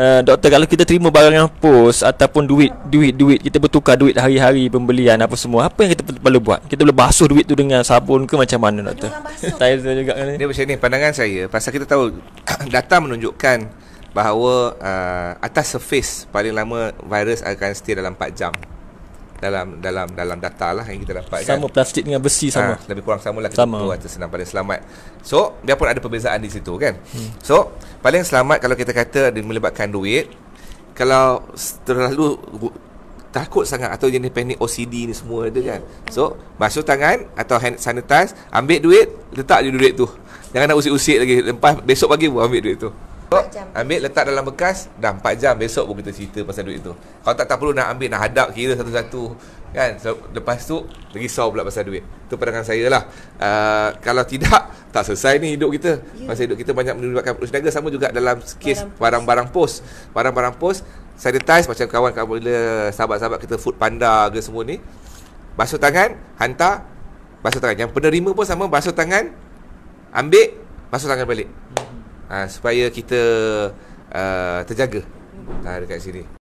Eh, doktor kalau kita terima barang yang pos ataupun duit duit duit kita bertukar duit hari-hari pembelian apa semua apa yang kita perlu buat kita boleh basuh duit tu dengan sabun ke macam mana doktor Saya juga kan dia macam ni pandangan saya pasal kita tahu data menunjukkan bahawa uh, atas surface paling lama virus akan stay dalam 4 jam dalam dalam dalam data lah yang kita dapat sama kan? plastik dengan besi ha, sama ha, lebih kurang sama lah sama. kita buat senang paling selamat so dia pun ada perbezaan di situ kan hmm. so paling selamat kalau kita kata dia melibatkan duit kalau terlalu takut sangat atau jenis panic OCD ni semua ada kan so basuh tangan atau hand sanitize ambil duit letak je duit tu jangan nak usik-usik lagi lepas besok pagi pun ambil duit tu So, ambil letak dalam bekas Dah 4 jam Besok pun kita cerita pasal duit tu Kalau tak, tak perlu nak ambil Nak hadap kira satu-satu Kan so, Lepas tu Risau pula pasal duit Tu pandangan saya lah uh, Kalau tidak Tak selesai ni hidup kita yeah. Masa hidup kita banyak melibatkan Perlu sedaga Sama juga dalam kes Barang-barang pos Barang-barang pos Sanitize Macam kawan kawan bila Sahabat-sahabat kita Food panda ke semua ni Basuh tangan Hantar Basuh tangan Yang penerima pun sama Basuh tangan Ambil Basuh tangan balik yeah. Ah, supaya kita uh, terjaga uh, dekat sini.